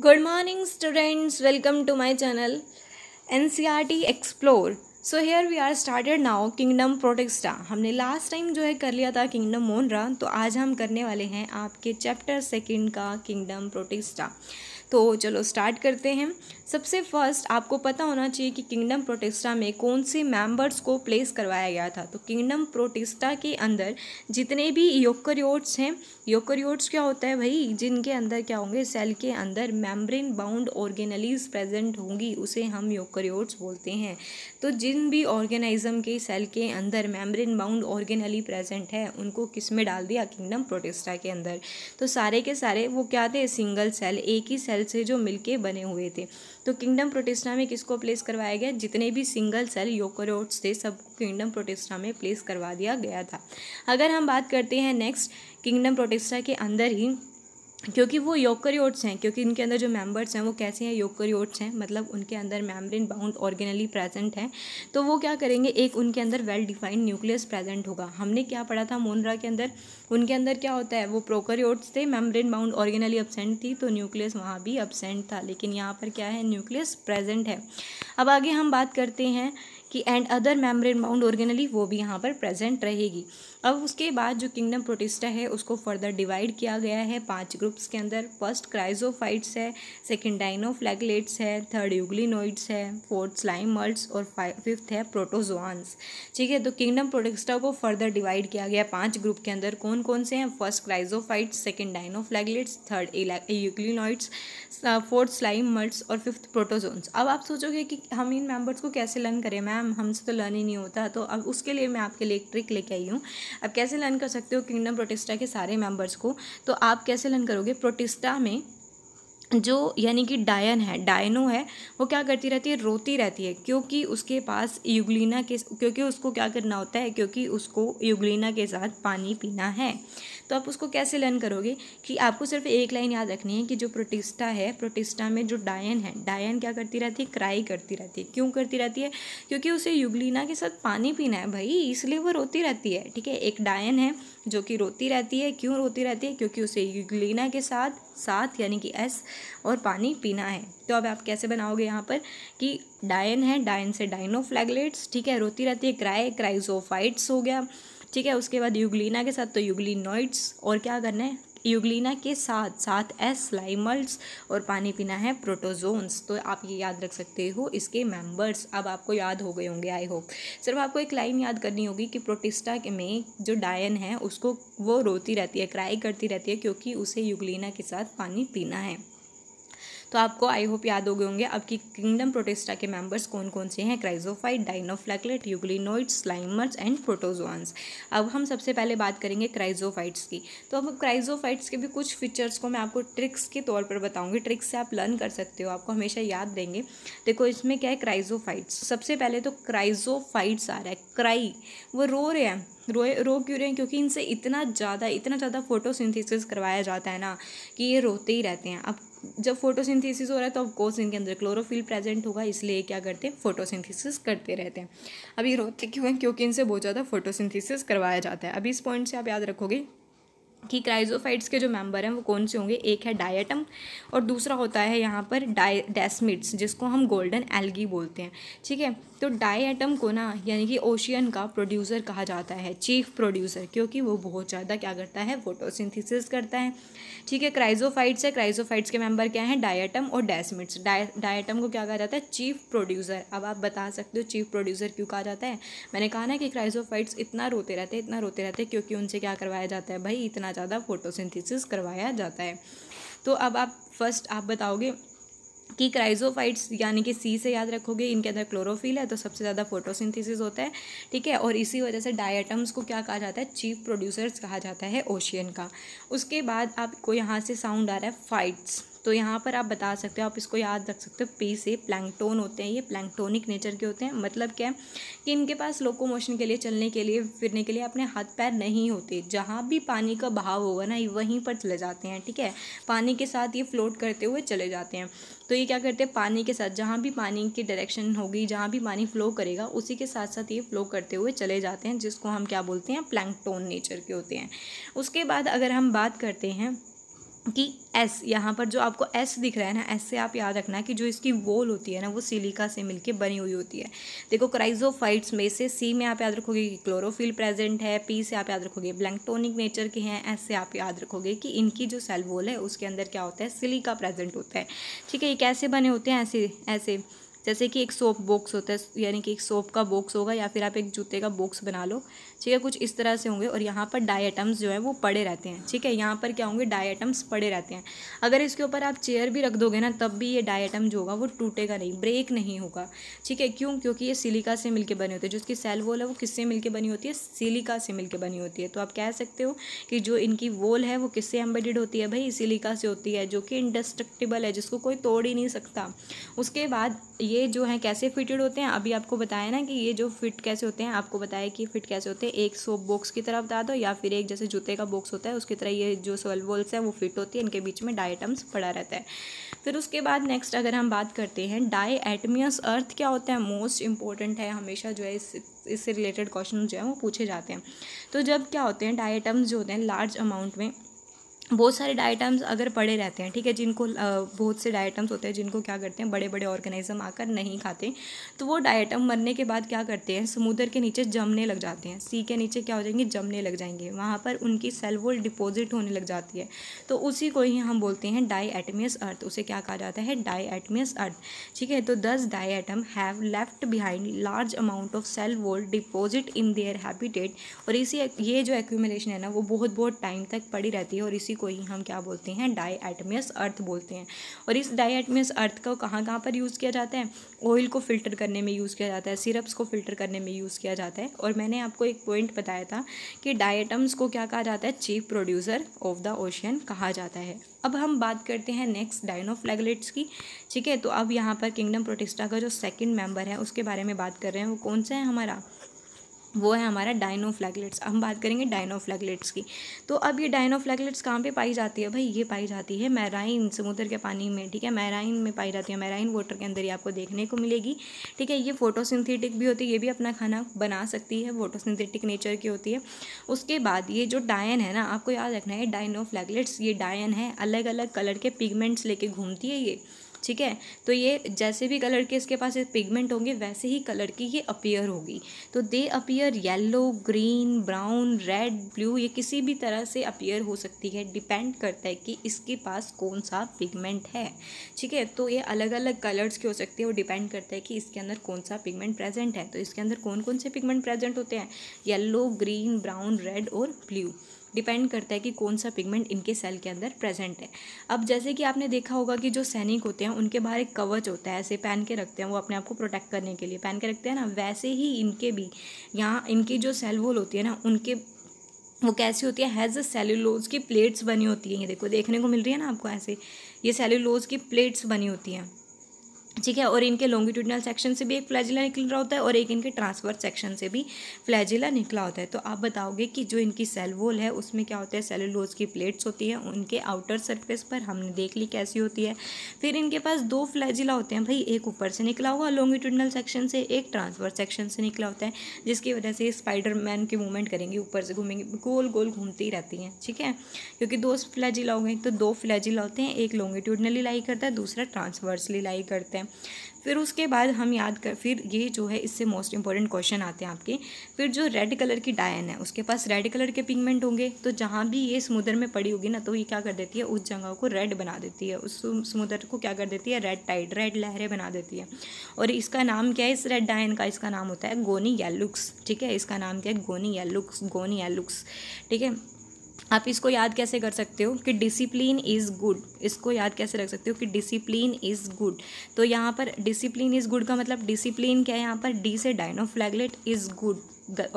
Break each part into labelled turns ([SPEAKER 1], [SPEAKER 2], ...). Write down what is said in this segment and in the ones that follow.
[SPEAKER 1] good morning students welcome to my channel N C R T explore so here we are started now kingdom Protista हमने last time जो है कर लिया था kingdom मोनरा तो आज हम करने वाले हैं आपके चैप्टर सेकेंड का किंगडम प्रोटेक्स्टा तो चलो स्टार्ट करते हैं सबसे फर्स्ट आपको पता होना चाहिए कि किंगडम प्रोटेस्टा में कौन से मेंबर्स को प्लेस करवाया गया था तो किंगडम प्रोटेस्टा के अंदर जितने भी योकरियोट्स हैं योकरियोट्स क्या होता है भाई जिनके अंदर क्या होंगे सेल के अंदर मेम्ब्रेन बाउंड ऑर्गेनलीज प्रेजेंट होंगी उसे हम योकरियोट्स बोलते हैं तो जिन भी ऑर्गेनाइजम के सेल के अंदर मेम्ब्रेन बाउंड ऑर्गेनली प्रेजेंट है उनको किस में डाल दिया किंगडम प्रोटेस्टा के अंदर तो सारे के सारे वो क्या थे सिंगल सेल एक ही सेल से जो मिलके बने हुए थे तो किंगडम प्रोटेस्टा में किसको प्लेस करवाया गया जितने भी सिंगल सेल योकोरोट्स थे सब किंगडम प्रोटेस्टा में प्लेस करवा दिया गया था अगर हम बात करते हैं नेक्स्ट किंगडम प्रोटेस्टा के अंदर ही क्योंकि वो योकरियोट्स हैं क्योंकि इनके अंदर जो मेंबर्स हैं वो कैसे हैं योकरियोट्स हैं मतलब उनके अंदर मेम्ब्रेन बाउंड ऑर्गेनली प्रेजेंट हैं तो वो क्या करेंगे एक उनके अंदर वेल डिफाइंड न्यूक्लियस प्रेजेंट होगा हमने क्या पढ़ा था मोनरा के अंदर उनके अंदर क्या होता है वो प्रोकरियोट्स थे मेम्ब्रेन बाउंड ऑर्गेनली अपसेंट थी तो न्यूक्लियस वहाँ भी एबसेंट था लेकिन यहाँ पर क्या है न्यूक्लियस प्रेजेंट है अब आगे हम बात करते हैं कि and other membrane bound organelles वो भी यहाँ पर प्रेजेंट रहेगी अब उसके बाद जो किंगडम प्रोटिस्टा है उसको फर्दर डिवाइड किया गया है पांच ग्रुप्स के अंदर फर्स्ट क्राइजोफाइट्स है सेकेंड डाइनोफ्लैगलेट्स है थर्ड यूग्लिनोइड्स है फोर्थ स्लाइमल्ट्स और फिफ्थ है प्रोटोजोआंस ठीक है तो किंगडम प्रोटिस्टा को फर्दर डिवाइड किया गया पाँच ग्रुप के अंदर कौन कौन से हैं first chrysophytes second dinoflagellates third euglenoids fourth slime moulds और फिफ्थ प्रोटोजोन्स अब आप सोचोगे कि हम इन मेम्बर्स को कैसे लर्न करें मैम हमसे तो लर्न ही नहीं होता तो अब उसके लिए मैं आपके लिए एक ट्रिक लेके आई हूँ अब कैसे लर्न कर सकते हो किंगडम प्रोटेस्टा के सारे मेंबर्स को तो आप कैसे लर्न करोगे प्रोटिस्टा में जो यानी कि डायन है डायनो है वो क्या करती रहती है रोती रहती है क्योंकि उसके पास युगलिना के क्योंकि उसको क्या करना होता है क्योंकि उसको युगलिना के साथ पानी पीना है तो आप उसको कैसे लर्न करोगे कि आपको सिर्फ एक लाइन याद रखनी है कि जो प्रोटिस्टा है प्रोटिस्टा में जो डायन है डायन क्या करती रहती है क्राई करती रहती है क्यों करती रहती है क्योंकि उसे युगलिना के साथ पानी पीना है भाई इसलिए वो रोती रहती है ठीक है एक डायन है जो कि रोती रहती है क्यों रोती रहती है क्योंकि उसे युगलिना के साथ साथ यानी कि एस और पानी पीना है तो अब आप कैसे बनाओगे यहाँ पर कि डायन है डायन से डाइनो फ्लैगलेट्स ठीक है रोती रहती है क्राई क्राइजोफाइट्स हो गया ठीक है उसके बाद यूगलिना के साथ तो यूग्लिनॉइड्स और क्या करना है यूग्लिना के साथ साथ एस लाइमल्स और पानी पीना है प्रोटोजोन्स तो आप ये याद रख सकते हो इसके मेंबर्स अब आपको याद हो गए होंगे आई होप सिर्फ आपको एक लाइन याद करनी होगी कि प्रोटिस्टा में जो डायन है उसको वो रोती रहती है क्राई करती रहती है क्योंकि उसे यूग्लिना के साथ पानी पीना है तो आपको आई होप याद हो गए होंगे अब की किंगडम प्रोटेस्टा के मेंबर्स कौन कौन से हैं क्राइजोफाइट डाइनोफ्लैकलेट यूक्लिनोइड्स लाइमर्स एंड प्रोटोजोन्स अब हम सबसे पहले बात करेंगे क्राइजोफाइट्स की तो अब क्राइजोफाइट्स के भी कुछ फीचर्स को मैं आपको ट्रिक्स के तौर पर बताऊँगी ट्रिक्स से आप लर्न कर सकते हो आपको हमेशा याद देंगे देखो इसमें क्या है क्राइजोफाइट्स सबसे पहले तो क्राइजोफाइट्स आ रहा है क्राई वो रो रहे हैं रोए रो क्यों रहे हैं क्योंकि इनसे इतना ज़्यादा इतना ज़्यादा फोटोसिंथेसिस करवाया जाता है ना कि ये रोते ही रहते हैं अब जब फोटोसिंथेसिस हो रहा है तो ऑफकोर्स इनके अंदर क्लोरोफिल प्रेजेंट होगा इसलिए क्या करते हैं फोटोसिंथेसिस करते रहते हैं अभी रोते क्यों हैं क्योंकि इनसे बहुत ज़्यादा फोटोसिंथेसिस करवाया जाता है अभी इस पॉइंट से आप याद रखोगे कि क्राइजोफाइट्स के जो मेंबर हैं वो कौन से होंगे एक है डायटम और दूसरा होता है यहाँ पर डाय डेस्मिट्स जिसको हम गोल्डन एल्गी बोलते हैं ठीक है तो डाई एटम को ना यानी कि ओशियन का प्रोड्यूसर कहा जाता है चीफ प्रोड्यूसर क्योंकि वो बहुत ज़्यादा क्या करता है फोटोसिंथेसिस करता है ठीक है क्राइजोफाइट्स है क्राइजोफाइट्स के मेंबर क्या हैं डायटम और डेस्मिट्स डायटम को क्या कहा जाता है चीफ प्रोड्यूसर अब आप बता सकते हो चीफ प्रोड्यूसर क्यों कहा जाता है मैंने कहा ना कि क्राइजोफाइट्स इतना रोते रहते इतना रोते रहते क्योंकि उनसे क्या करवाया जाता है भाई इतना ज़्यादा फोटोसिंथिस करवाया जाता है तो अब आप फर्स्ट आप बताओगे कि क्राइजोफाइट्स यानी कि सी से याद रखोगे इनके अंदर क्लोरोफिल है तो सबसे ज़्यादा फोटोसिंथेसिस होता है ठीक है और इसी वजह से डायटम्स को क्या कहा जाता है चीफ प्रोड्यूसर्स कहा जाता है ओशियन का उसके बाद आपको यहाँ से साउंड आ रहा है फाइट्स तो यहाँ पर आप बता सकते हो आप इसको याद रख सकते हो पी से प्लैंकटोन होते हैं ये प्लैंकटोनिक नेचर के होते हैं मतलब क्या है कि इनके पास लोकोमोशन के लिए चलने के लिए फिरने के लिए अपने हाथ पैर नहीं होते जहाँ भी पानी का बहाव होगा ना वहीं पर चले जाते हैं ठीक है पानी के साथ ये फ्लोट करते हुए चले जाते हैं तो ये क्या करते हैं पानी के साथ जहाँ भी पानी की डायरेक्शन होगी जहाँ भी पानी फ्लो करेगा उसी के साथ साथ ये फ्लो करते हुए चले जाते हैं जिसको हम क्या बोलते हैं प्लैंकटोन नेचर के होते हैं उसके बाद अगर हम बात करते हैं कि एस यहाँ पर जो आपको एस दिख रहा है ना एस से आप याद रखना कि जो इसकी वोल होती है ना वो सिलिका से मिलके बनी हुई होती है देखो क्राइजोफाइट्स में से सी में आप याद रखोगे कि क्लोरोफिल प्रेजेंट है पी से आप याद रखोगे ब्लैंकटोनिक नेचर के हैं एस से आप याद रखोगे कि इनकी जो सेल वोल है उसके अंदर क्या होता है सिलिका प्रेजेंट होता है ठीक है ये कैसे बने होते हैं ऐसे ऐसे जैसे कि एक सोप बॉक्स होता है यानी कि एक सोप का बॉक्स होगा या फिर आप एक जूते का बॉक्स बना लो ठीक है कुछ इस तरह से होंगे और यहाँ पर आइटम्स जो है वो पड़े रहते हैं ठीक है यहाँ पर क्या होंगे आइटम्स पड़े रहते हैं अगर इसके ऊपर आप चेयर भी रख दोगे ना तब भी ये डाइटम जो होगा वो टूटेगा नहीं ब्रेक नहीं होगा ठीक है क्यों क्योंकि ये सिलिका से मिलकर बने होते हैं जो इसकी सेल वॉल है वो किससे मिलकर बनी होती है सिलिका से मिलकर बनी होती है तो आप कह सकते हो कि जो इनकी वॉल है वो किससे एम्बेडेड होती है भाई सिलिका से होती है जो कि इंडस्ट्रक्टिबल है जिसको कोई तोड़ ही नहीं सकता उसके बाद ये जो है कैसे फिटेड होते हैं अभी आपको बताया ना कि ये जो फिट कैसे होते हैं आपको बताया कि फिट कैसे होते हैं एक सोप बॉक्स की तरह बता दो या फिर एक जैसे जूते का बॉक्स होता है उसकी तरह ये जो सोल वॉल्स है वो फिट होती है इनके बीच में डाइटम्स पड़ा रहता है फिर उसके बाद नेक्स्ट अगर हम बात करते हैं डाई एटमियस अर्थ क्या होता है मोस्ट इंपॉर्टेंट है हमेशा जो है इस इससे रिलेटेड क्वेश्चन जो है वो पूछे जाते हैं तो जब क्या होते हैं डाइटम्स जो होते हैं लार्ज अमाउंट में बहुत सारे डाइटम्स अगर पड़े रहते हैं ठीक है जिनको बहुत से डाइटम्स होते हैं जिनको क्या करते हैं बड़े बड़े ऑर्गेनिज्म आकर नहीं खाते तो वो डाइटम मरने के बाद क्या करते हैं समुद्र के नीचे जमने लग जाते हैं सी के नीचे क्या हो जाएंगे जमने लग जाएंगे वहाँ पर उनकी सेल वॉल डिपॉजिट होने लग जाती है तो उसी को ही हम बोलते हैं डाई अर्थ उसे क्या कहा जाता है डाई अर्थ ठीक है तो thus die have left behind large amount of cell wall deposit in their habitat और इसी ये जो एक्यूमिलेशन है ना वो बहुत बहुत टाइम तक पड़ी रहती है और इसी इसी को ही हम क्या बोलते हैं डाई अर्थ बोलते हैं और इस डाई अर्थ को कहाँ कहाँ पर यूज़ किया जाता है ऑयल को फ़िल्टर करने में यूज़ किया जाता है सिरप्स को फ़िल्टर करने में यूज़ किया जाता है और मैंने आपको एक पॉइंट बताया था कि डाइटम्स को क्या कहा जाता है chief producer of the ocean कहा जाता है अब हम बात करते हैं नेक्स्ट डाइनोफ्लैगलेट्स की ठीक है तो अब यहाँ पर किंगडम प्रोटेस्टा का जो सेकंड मेंबर है उसके बारे में बात कर रहे हैं वो कौन सा है हमारा वो है हमारा डायनो फ्लैगलेट्स हम बात करेंगे डायनो फ्लैगलेट्स की तो अब ये डायनो फ्लैगलेट्स कहाँ पे पाई जाती है भाई ये पाई जाती है मैराइन समुद्र के पानी में ठीक है मैराइन में पाई जाती है मैराइन वाटर के अंदर ही आपको देखने को मिलेगी ठीक है ये फोटोसिंथेटिक भी होती है ये भी अपना खाना बना सकती है फोटो नेचर की होती है उसके बाद ये जो डायन है ना आपको याद रखना है डायनो फ्लैगलेट्स ये डायन है अलग अलग कलर के पिगमेंट्स लेके घूमती है ये ठीक है तो ये जैसे भी कलर के इसके पास पिगमेंट होंगे वैसे ही कलर की ये अपीयर होगी तो they appear yellow green brown red blue ये किसी भी तरह से अपीयर हो सकती है डिपेंड करता है कि इसके पास कौन सा पिगमेंट है ठीक है तो ये अलग अलग कलर्स की हो सकती है वो डिपेंड करता है कि इसके अंदर कौन सा पिगमेंट प्रेजेंट है तो इसके अंदर कौन कौन से पिगमेंट प्रेजेंट होते हैं येल्लो ग्रीन ब्राउन रेड और ब्लू डिपेंड करता है कि कौन सा पिगमेंट इनके सेल के अंदर प्रेजेंट है अब जैसे कि आपने देखा होगा कि जो सैनिक होते हैं उनके बाहर एक कवच होता है ऐसे पहन के रखते हैं वो अपने आप को प्रोटेक्ट करने के लिए पहन के रखते हैं ना वैसे ही इनके भी यहाँ इनकी जो सेल वोल होती है ना उनके वो कैसी होती है हैज़ अ सेल्यूलोज की प्लेट्स बनी होती हैं ये देखो देखने को मिल रही है ना आपको ऐसे ये सेल्यूलोज की प्लेट्स बनी होती हैं ठीक है और इनके लॉन्गिट्यूडनल सेक्शन से भी एक फ्लैजिला निकल रहा होता है और एक इनके ट्रांसवर्स सेक्शन से भी फ्लैजिला निकला होता है तो आप बताओगे कि जो इनकी सेल वॉल है उसमें क्या होता है सेलुलोज की प्लेट्स होती हैं उनके आउटर सरफेस पर हमने देख ली कैसी होती है फिर इनके पास दो फ्लैजिला होते हैं भाई एक ऊपर से निकला हुआ लॉन्गिट्यूडनल सेक्शन से एक ट्रांसवर्स सेक्शन से निकला होता है जिसकी वजह से स्पाइडर मैन की मूवमेंट करेंगे ऊपर से घूमेंगे गोल गोल घूमती रहती हैं ठीक है क्योंकि दो फ्लैजिला हो गए तो दो फ्लैजिला होते हैं एक लॉन्गिट्यूडनली लाई करता है दूसरा ट्रांसवर्सली लाई करता है है फिर उसके बाद हम याद कर फिर ये जो है इससे मोस्ट इंपॉर्टेंट क्वेश्चन आते हैं आपके फिर जो रेड कलर की डायन है उसके पास रेड कलर के पिगमेंट होंगे तो जहाँ भी ये समुद्र में पड़ी होगी ना तो ये क्या कर देती है उस जगह को रेड बना देती है उस समुद्र को क्या कर देती है रेड टाइड रेड लहरें बना देती है और इसका नाम क्या है इस रेड डायन का इसका नाम होता है गोनी येलुक्स ठीक है इसका नाम क्या है गोनी येलुक्स गोनी येलुक्स ठीक है आप इसको याद कैसे कर सकते हो कि डिसिप्लिन इज़ गुड इसको याद कैसे रख सकते हो कि डिसिप्लिन इज़ गुड तो यहाँ पर डिसिप्लिन इज़ गुड का मतलब डिसिप्लिन क्या है यहाँ पर डी से डाइनोफ्लैगलेट इज़ गुड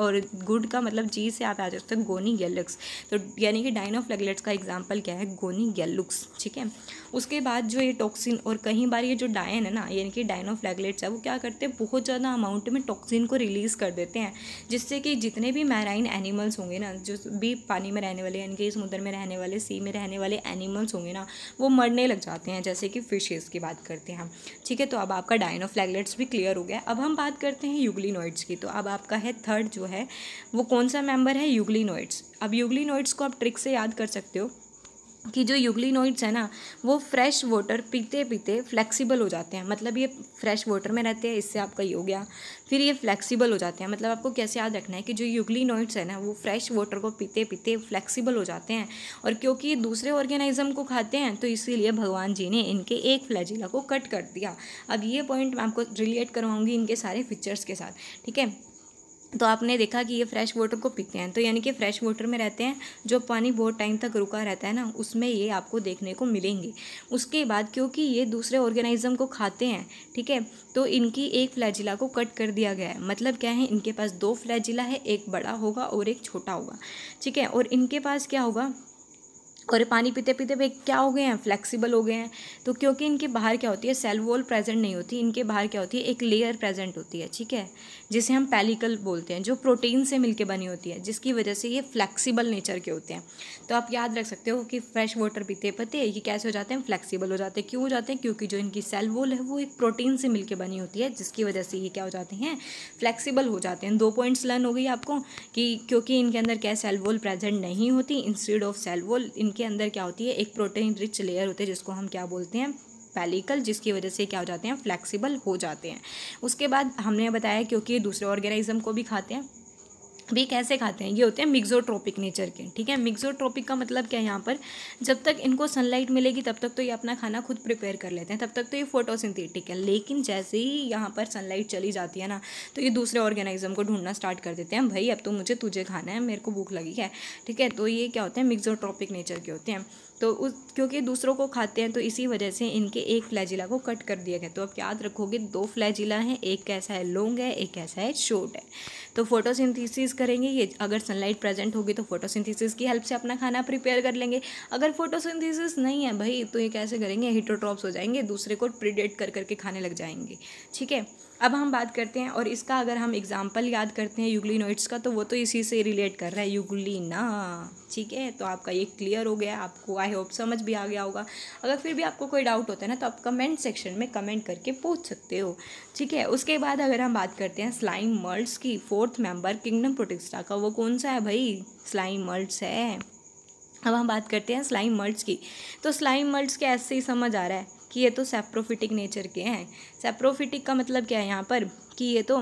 [SPEAKER 1] और गुड का मतलब जी से आप आ जाते हैं गोनी गैलुक्स तो यानी कि डाइन ऑफ लेगलेट्स का एग्जाम्पल क्या है गोनी गैलुक्स ठीक है उसके बाद जो ये टॉक्सिन और कहीं बार ये जो डायन है ना यानी कि डाइन ऑफ लेगलेट्स है वो क्या करते हैं बहुत ज़्यादा अमाउंट में टॉक्सिन को रिलीज़ कर देते हैं जिससे कि जितने भी मैराइन एनिमल्स होंगे ना जो भी पानी में रहने वाले यानी कि समुद्र में रहने वाले सी में रहने वाले एनिमल्स होंगे ना वो मरने लग जाते हैं जैसे कि फिशेज़ की बात करते हैं हम ठीक है तो अब आपका डाइन ऑफ लेगलेट्स भी क्लियर हो गया अब हम बात करते हैं यूग्लिनॉइड्स की तो अब आपका है थर्ड थर्ड जो है वो कौन सा मेंबर है यूग्लिनोइड्स अब यूग्लिनोइड्स को आप ट्रिक से याद कर सकते हो कि जो यूग्लिनोइड्स है ना वो फ्रेश वाटर पीते पीते फ्लेक्सिबल हो जाते हैं मतलब ये फ्रेश वाटर में रहते हैं इससे आपका ये हो गया फिर ये फ्लेक्सिबल हो जाते हैं मतलब आपको कैसे याद रखना है कि जो यूग्लिनोइड्स है ना वो फ्रेश वाटर को पीते पीते फ्लेक्सिबल हो जाते हैं और क्योंकि ये दूसरे ऑर्गेनाइज्म को खाते हैं तो इसीलिए भगवान जी ने इनके एक फ्लैजिला को कट कर दिया अब ये पॉइंट मैं आपको रिलेट करवाऊँगी इनके सारे फीचर्स के साथ ठीक है तो आपने देखा कि ये फ्रेश वाटर को पीते हैं तो यानी कि फ्रेश वाटर में रहते हैं जो पानी बहुत टाइम तक रुका रहता है ना उसमें ये आपको देखने को मिलेंगे उसके बाद क्योंकि ये दूसरे ऑर्गेनाइज़म को खाते हैं ठीक है तो इनकी एक फ्लैजिला को कट कर दिया गया है मतलब क्या है इनके पास दो फ्लैजिला है एक बड़ा होगा और एक छोटा होगा ठीक है और इनके पास क्या होगा और ये पानी पीते पीते भाई क्या हो गए हैं फ्लेक्सिबल हो गए हैं तो क्योंकि इनके बाहर क्या होती है सेल वॉल प्रेजेंट नहीं होती इनके बाहर क्या होती है एक लेयर प्रेजेंट होती है ठीक है जिसे हम पैलिकल बोलते हैं जो प्रोटीन से मिलके बनी होती है जिसकी वजह से ये फ्लेक्सिबल नेचर के होते हैं तो आप याद रख सकते हो कि फ्रेश वाटर पीते पते ये कैसे हो जाते हैं फ्लैक्सीबल हो जाते हैं क्यों हो जाते हैं क्योंकि जो इनकी सेल वॉल है वो एक प्रोटीन से मिलकर बनी होती है जिसकी वजह से ये क्या हो जाते हैं फ्लैक्सीबल हो जाते हैं दो पॉइंट्स लर्न हो गई आपको कि क्योंकि इनके अंदर क्या सेल वॉल प्रेजेंट नहीं होती इंस्टीड ऑफ सेल वॉल इन इनके अंदर क्या होती है एक प्रोटीन रिच लेयर होते हैं जिसको हम क्या बोलते हैं पैलिकल जिसकी वजह से क्या हो जाते हैं फ्लैक्सीबल हो जाते हैं उसके बाद हमने बताया क्योंकि दूसरे ऑर्गेनाइज्म को भी खाते हैं भी कैसे खाते हैं ये होते हैं मिक्सोट्रोपिक नेचर के ठीक है मिक्सोट्रोपिक का मतलब क्या है यहाँ पर जब तक इनको सनलाइट मिलेगी तब तक तो ये अपना खाना खुद प्रिपेयर कर लेते हैं तब तक तो ये फोटोसिंथेटिक है लेकिन जैसे ही यहाँ पर सनलाइट चली जाती है ना तो ये दूसरे ऑर्गेनाइज्म को ढूंढना स्टार्ट कर देते हैं भाई अब तो मुझे तुझे खाना है मेरे को भूख लगी है ठीक है तो ये क्या होते हैं मिक्सोट्रोपिक नेचर के होते हैं तो उस क्योंकि दूसरों को खाते हैं तो इसी वजह से इनके एक फ्लैजिला को कट कर दिया गया तो अब याद रखोगे दो फ्लैजिला हैं एक कैसा है लोंग है एक कैसा है शॉर्ट है तो फोटोसिंथेसिस करेंगे ये अगर सनलाइट प्रेजेंट होगी तो फोटोसिंथेसिस की हेल्प से अपना खाना प्रिपेयर कर लेंगे अगर फोटोसिंथेसिस नहीं है भाई तो ये कैसे करेंगे हीटोट्रॉप्स हो जाएंगे दूसरे को प्रिडेट कर करके खाने लग जाएंगे ठीक है अब हम बात करते हैं और इसका अगर हम एग्ज़ाम्पल याद करते हैं यूग्लिनोइड्स का तो वो तो इसी से रिलेट कर रहा है यूग्लिना ठीक है तो आपका ये क्लियर हो गया आपको आई होप समझ भी आ गया होगा अगर फिर भी आपको कोई डाउट होता है ना तो आप कमेंट सेक्शन में कमेंट करके पूछ सकते हो ठीक है उसके बाद अगर हम बात करते हैं स्लाइम मल्ट्स की फोर्थ मेम्बर किंगडम प्रोटिक्स्टा का वो कौन सा है भाई स्लाइम मल्ट्स है अब हम बात करते हैं स्लाइम मल्ट्स की तो स्लाइम मल्ट्स के ऐसे ही समझ आ रहा है कि ये तो सेप्रोफिटिक नेचर के हैं सेप्रोफिटिक का मतलब क्या है यहाँ पर कि ये तो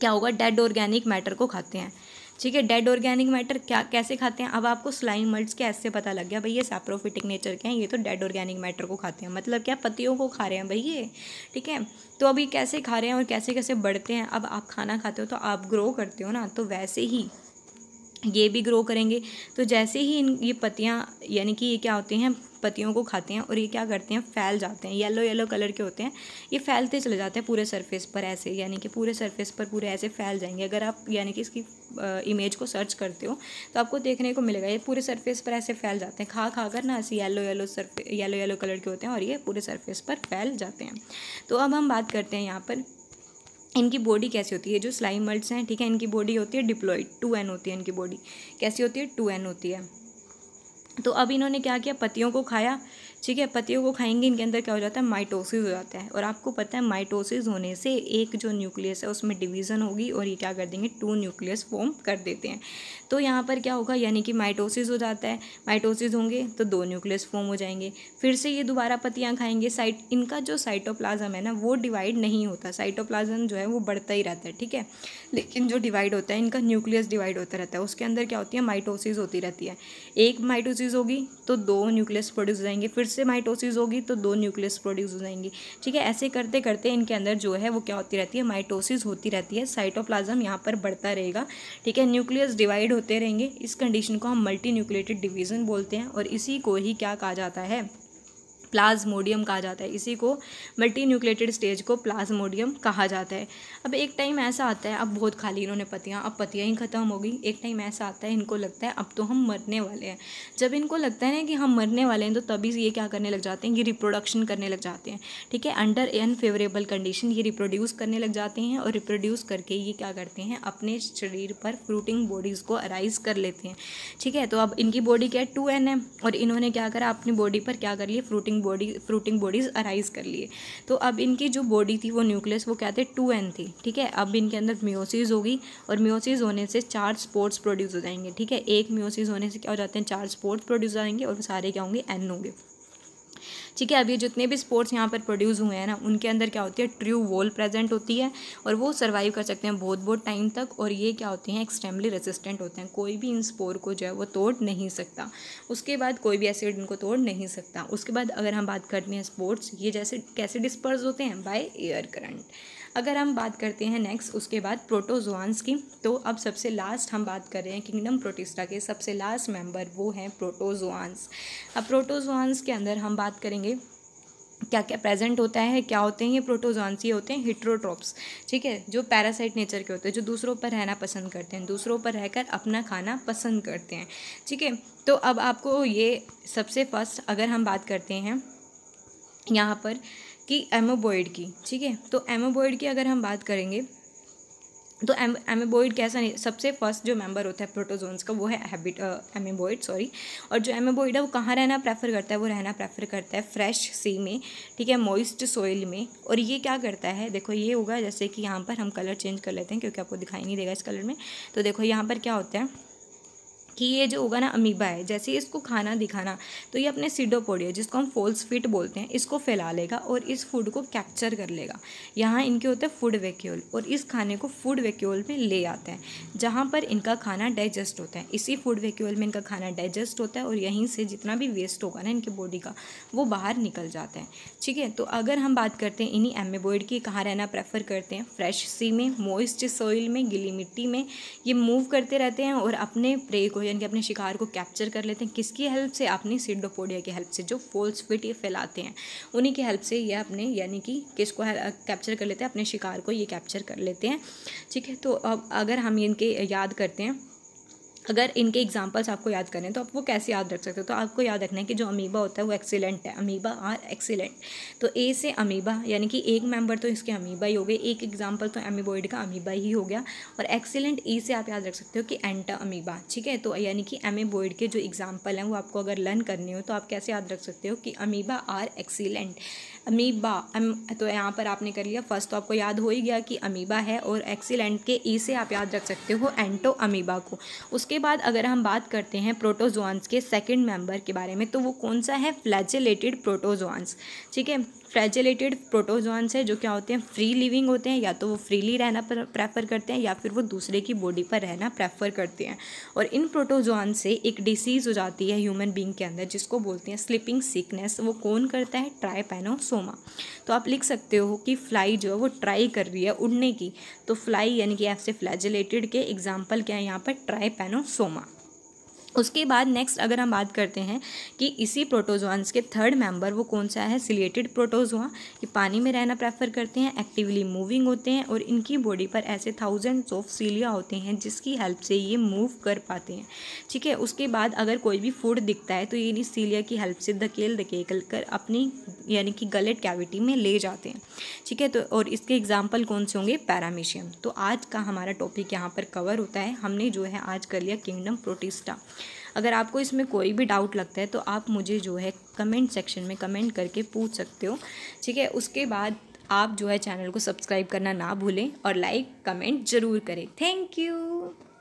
[SPEAKER 1] क्या होगा डेड ऑर्गेनिक मैटर को खाते हैं ठीक है डेड ऑर्गेनिक मैटर क्या कैसे खाते हैं अब आपको स्लाइम मल्ट्स के ऐसे पता लग गया भाई ये सेप्रोफिटिक नेचर के हैं ये तो डेड ऑर्गेनिक मैटर को खाते हैं मतलब क्या पतियों को खा रहे हैं भाई ये ठीक है तो अभी कैसे खा रहे हैं और कैसे कैसे बढ़ते हैं अब आप खाना खाते हो तो आप ग्रो करते हो ना तो वैसे ही ये भी ग्रो करेंगे तो जैसे ही इन ये पत्तियाँ यानी कि ये क्या होते हैं पत्तियों को खाते हैं और ये क्या करते हैं फैल जाते हैं येलो येलो कलर के होते हैं ये फैलते चले जाते हैं पूरे सरफेस पर ऐसे यानी कि पूरे सरफेस पर पूरे ऐसे फैल जाएंगे अगर आप यानी कि इसकी इमेज को सर्च करते हो तो आपको देखने को मिलेगा ये पूरे सरफेस पर ऐसे फैल जाते हैं खा खा कर ना ऐसे yellow yellow surface yellow yellow colour के होते हैं और ये पूरे सरफेस पर फैल जाते हैं तो अब हम बात करते हैं यहाँ पर इनकी बॉडी कैसी होती है जो स्लाइम मल्ट्स हैं ठीक है इनकी बॉडी होती है डिप्लॉयड टू एन होती है इनकी बॉडी कैसी होती है टू एन होती है तो अब इन्होंने क्या किया पतियों को खाया ठीक है पत्तियों को खाएंगे इनके अंदर क्या हो जाता है माइटोसिस हो जाता है और आपको पता है माइटोसिस होने से एक जो न्यूक्लियस है उसमें डिवीज़न होगी और ये क्या कर देंगे टू न्यूक्लियस फॉर्म कर देते हैं तो यहाँ पर क्या होगा यानी कि माइटोसिस हो जाता है माइटोसिस होंगे तो दो न्यूक्लियस फॉर्म हो जाएंगे फिर से ये दोबारा पतियाँ खाएंगे साइट इनका जो साइटोप्लाजम है ना वो डिवाइड नहीं होता साइटोप्लाजम जो है वो बढ़ता ही रहता है ठीक है लेकिन जो डिवाइड होता है इनका न्यूक्लियस डिवाइड होता रहता है उसके अंदर क्या होती है माइटोसिस होती रहती है एक माइटोसिस होगी तो दो न्यूक्लियस प्रोड्यूस हो जाएंगे फिर से माइटोसिस होगी तो दो न्यूक्लियस प्रोड्यूस हो जाएंगे ठीक है ऐसे करते करते इनके अंदर जो है वो क्या होती रहती है माइटोसिस होती रहती है साइटोप्लाज्म यहाँ पर बढ़ता रहेगा ठीक है न्यूक्लियस डिवाइड होते रहेंगे इस कंडीशन को हम मल्टी न्यूक्लेटेड डिवीज़न बोलते हैं और इसी को ही क्या कहा जाता है प्लाज्मोडियम कहा जाता है इसी को मल्टी न्यूक्लेटेड स्टेज को प्लाज्मोडियम कहा जाता है अब एक टाइम ऐसा आता है अब बहुत खाली इन्होंने पतियाँ अब पतियाँ ही ख़त्म हो गई एक टाइम ऐसा आता है इनको लगता है अब तो हम मरने वाले हैं जब इनको लगता है ना कि हम मरने वाले हैं तो तभी ये क्या करने लग जाते हैं ये रिप्रोडक्शन करने लग जाते हैं ठीक है अंडर अनफेवरेबल कंडीशन ये रिप्रोड्यूस करने लग जाते हैं और रिप्रोड्यूस करके ये क्या करते हैं अपने शरीर पर फ्रूटिंग बॉडीज़ को अराइज कर लेते हैं ठीक है तो अब इनकी बॉडी क्या है टू एन है और इन्होंने क्या करा अपनी बॉडी पर क्या कर लिया fruiting body fruiting bodies arise कर लिए तो अब इनकी जो बॉडी थी वो न्यूक्लियस वो क्या थे टू एन थी ठीक है अब इनके अंदर म्योसिस होगी और म्योसिस होने से चार स्पोर्ट्स प्रोड्यूस हो जाएंगे ठीक है एक म्योसिस होने से क्या हो जाते हैं चार स्पोर्ट्स प्रोड्यूस हो जाएंगे और सारे क्या होंगे एन होंगे ठीक है अब ये जितने भी स्पोर्ट्स यहाँ पर प्रोड्यूस हुए हैं ना उनके अंदर क्या होती है ट्रू वॉल प्रेजेंट होती है और वो सर्वाइव कर सकते हैं बहुत बहुत टाइम तक और ये क्या होते हैं एक्सट्रीमली रेजिस्टेंट होते हैं कोई भी इन स्पोर को जो है वो तोड़ नहीं सकता उसके बाद कोई भी एसिड इनको तोड़ नहीं सकता उसके बाद अगर हम बात करते हैं स्पोर्ट्स ये जैसे कैसे डिस्पर्स होते हैं बाय एयर करंट अगर हम बात करते हैं नेक्स्ट उसके बाद प्रोटोजोआंस की तो अब सबसे लास्ट हम बात कर रहे हैं किंगडम प्रोटिस्टा के सबसे लास्ट मेंबर वो हैं प्रोटोजोआंस अब प्रोटोजोआंस के अंदर हम बात करेंगे क्या क्या प्रेजेंट होता है क्या होते हैं ये प्रोटोजॉन्स ये होते हैं हिट्रोट्रॉप्स ठीक है जो पैरासाइट नेचर के होते हैं जो दूसरों पर रहना पसंद करते हैं दूसरों पर रहकर अपना खाना पसंद करते हैं ठीक है तो अब आपको ये सबसे फर्स्ट अगर हम बात करते हैं यहाँ पर कि एमोबॉइड की ठीक है तो एमोबॉइड की अगर हम बात करेंगे तो एम एमेबॉइड कैसा नहीं सबसे फर्स्ट जो मेंबर होता है प्रोटोजोन्स का वो है हैबिट एमेबॉइड सॉरी और जो एमेबॉइड है वो कहाँ रहना प्रेफर करता है वो रहना प्रेफर करता है फ्रेश सी में ठीक है मॉइस्ट सॉइल में और ये क्या करता है देखो ये होगा जैसे कि यहाँ पर हम कलर चेंज कर लेते हैं क्योंकि आपको दिखाई नहीं देगा इस कलर में तो देखो यहाँ पर क्या होता है कि ये जो होगा ना अमीबा है जैसे इसको खाना दिखाना तो ये अपने सीडोपोडिया जिसको हम फोल्स फिट बोलते हैं इसको फैला लेगा और इस फूड को कैप्चर कर लेगा यहाँ इनके होते हैं फूड वैक्यूल और इस खाने को फूड वैक्यूल में ले आते हैं जहाँ पर इनका खाना डाइजेस्ट होता है इसी फूड वैक्यूल में इनका खाना डाइजेस्ट होता है और यहीं से जितना भी वेस्ट होगा ना इनकी बॉडी का वो बाहर निकल जाता है ठीक है तो अगर हम बात करते हैं इन्हीं एमेबोइड की कहाँ रहना प्रेफर करते हैं फ्रेश सी में मोइस्ट सॉइल में गिली मिट्टी में ये मूव करते रहते हैं और अपने प्रे को यानी कि अपने शिकार को कैप्चर कर लेते हैं किसकी हेल्प से अपनी सीडोपोडिया की हेल्प से जो फोल्स फिट ये फैलाते हैं उन्हीं की हेल्प से ये अपने यानी कि किसको कैप्चर कर लेते हैं अपने शिकार को ये कैप्चर कर लेते हैं ठीक है तो अब अगर हम इनके याद करते हैं अगर इनके एग्जाम्पल्स आपको याद करें तो आप वो कैसे याद रख सकते हो तो आपको याद रखना है कि जो अमीबा होता है वो एक्सीलेंट है अमीबा आर एक्सीलेंट तो ए से अमीबा यानी कि एक मेंबर तो इसके अमीबा ही हो गए एक एग्जाम्पल तो एमीबॉइड का अमीबा ही हो गया और एक्सीलेंट ई से आप याद रख सकते हो कि एंटा अमीबा ठीक है तो यानी कि एमीबॉइड के जो एग्जाम्पल हैं वो आपको अगर लर्न करने हो तो आप कैसे याद रख सकते हो कि amoeba are excellent amoeba um, तो यहाँ पर आपने कर लिया फर्स्ट तो आपको याद हो ही गया कि अमीबा है और एक्सीलेंट के ई e से आप याद रख सकते हो एंटो अमीबा को उसके बाद अगर हम बात करते हैं प्रोटोजोन्स के सेकेंड मेम्बर के बारे में तो वो कौन सा है फ्लैजिलेटेड प्रोटोजोन्स ठीक है फ्रेजिलेटेड प्रोटोजोन्स है जो क्या होते हैं फ्री लिविंग होते हैं या तो वो फ्रीली रहना प्रेफर करते हैं या फिर वो दूसरे की बॉडी पर रहना प्रेफर करते हैं और इन प्रोटोजोआन से एक डिसीज़ हो जाती है ह्यूमन बींग के अंदर जिसको बोलते हैं स्लिपिंग सिकनेस वो कौन करता है पैनोस सोमा तो आप लिख सकते हो कि फ्लाई जो है वो ट्राई कर रही है उड़ने की तो फ्लाई यानी कि एफ से फ्लैजिलेटेड के एग्जाम्पल क्या है यहाँ पर ट्राई पैनो सोमा उसके बाद नेक्स्ट अगर हम बात करते हैं कि इसी प्रोटोजोआंस के थर्ड मेंबर वो कौन सा है सिलेटेड प्रोटोजोआ ये पानी में रहना प्रेफर करते हैं एक्टिवली मूविंग होते हैं और इनकी बॉडी पर ऐसे थाउजेंड्स ऑफ सीलिया होते हैं जिसकी हेल्प से ये मूव कर पाते हैं ठीक है उसके बाद अगर कोई भी फूड दिखता है तो ये इन्हीं सीलिया की हेल्प से धकेल धकेल कर अपनी यानी कि गलेट कैविटी में ले जाते हैं ठीक है तो और इसके एग्जाम्पल कौन से होंगे पैरामीशियम तो आज का हमारा टॉपिक यहाँ पर कवर होता है हमने जो है आज कर लिया किंगडम प्रोटिस्टा अगर आपको इसमें कोई भी डाउट लगता है तो आप मुझे जो है कमेंट सेक्शन में कमेंट करके पूछ सकते हो ठीक है उसके बाद आप जो है चैनल को सब्सक्राइब करना ना भूलें और लाइक कमेंट ज़रूर करें थैंक यू